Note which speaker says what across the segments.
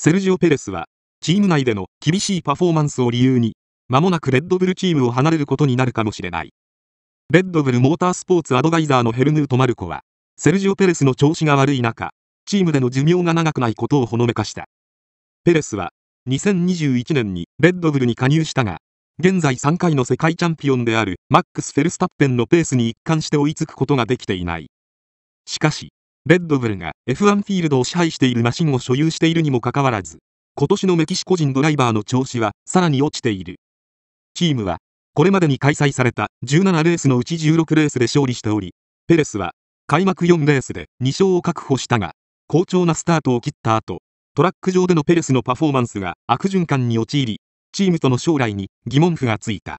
Speaker 1: セルジオ・ペレスは、チーム内での厳しいパフォーマンスを理由に、間もなくレッドブルチームを離れることになるかもしれない。レッドブルモータースポーツアドバイザーのヘルヌート・マルコは、セルジオ・ペレスの調子が悪い中、チームでの寿命が長くないことをほのめかした。ペレスは、2021年にレッドブルに加入したが、現在3回の世界チャンピオンであるマックス・フェルスタッペンのペースに一貫して追いつくことができていない。しかし、レッドブルが F1 フィールドを支配しているマシンを所有しているにもかかわらず、今年のメキシコ人ドライバーの調子はさらに落ちている。チームは、これまでに開催された17レースのうち16レースで勝利しており、ペレスは開幕4レースで2勝を確保したが、好調なスタートを切った後、トラック上でのペレスのパフォーマンスが悪循環に陥り、チームとの将来に疑問符がついた。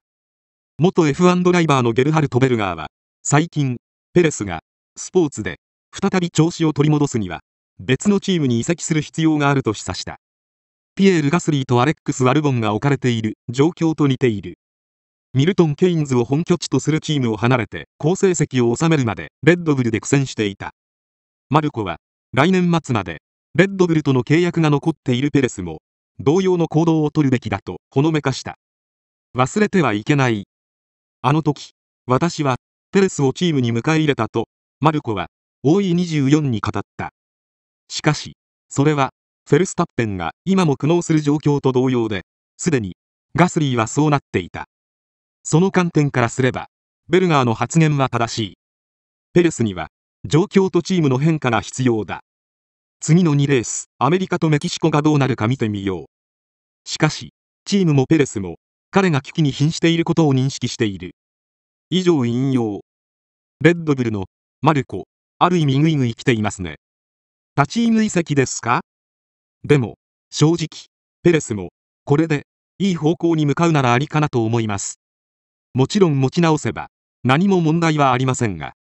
Speaker 1: 元 F1 ドライバーのゲルハルト・ベルガーは、最近、ペレスがスポーツで再び調子を取り戻すには別のチームに移籍する必要があると示唆したピエール・ガスリーとアレックス・アルボンが置かれている状況と似ているミルトン・ケインズを本拠地とするチームを離れて好成績を収めるまでレッドブルで苦戦していたマルコは来年末までレッドブルとの契約が残っているペレスも同様の行動を取るべきだとほのめかした忘れてはいけないあの時私はペレスをチームに迎え入れたとマルコは大い24に語ったしかしそれはフェルスタッペンが今も苦悩する状況と同様ですでにガスリーはそうなっていたその観点からすればベルガーの発言は正しいペレスには状況とチームの変化が必要だ次の2レースアメリカとメキシコがどうなるか見てみようしかしチームもペレスも彼が危機に瀕していることを認識している以上引用レッドブルのマルコある意味ぐいぐい来ていますね。立ち入り移籍ですかでも、正直、ペレスも、これで、いい方向に向かうならありかなと思います。もちろん持ち直せば、何も問題はありませんが。